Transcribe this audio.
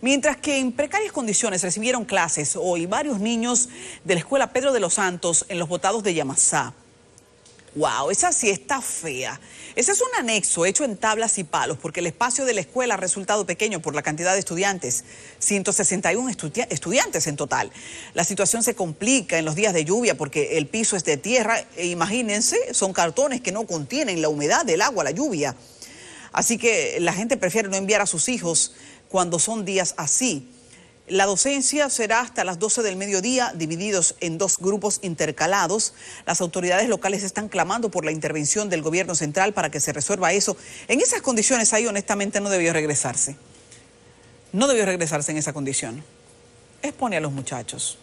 Mientras que en precarias condiciones recibieron clases hoy varios niños de la escuela Pedro de los Santos en los botados de Yamasá. Wow, esa sí está fea. Ese es un anexo hecho en tablas y palos porque el espacio de la escuela ha resultado pequeño por la cantidad de estudiantes, 161 estudiantes en total. La situación se complica en los días de lluvia porque el piso es de tierra e imagínense, son cartones que no contienen la humedad del agua, la lluvia. Así que la gente prefiere no enviar a sus hijos cuando son días así. La docencia será hasta las 12 del mediodía, divididos en dos grupos intercalados. Las autoridades locales están clamando por la intervención del gobierno central para que se resuelva eso. En esas condiciones ahí honestamente no debió regresarse. No debió regresarse en esa condición. Expone a los muchachos.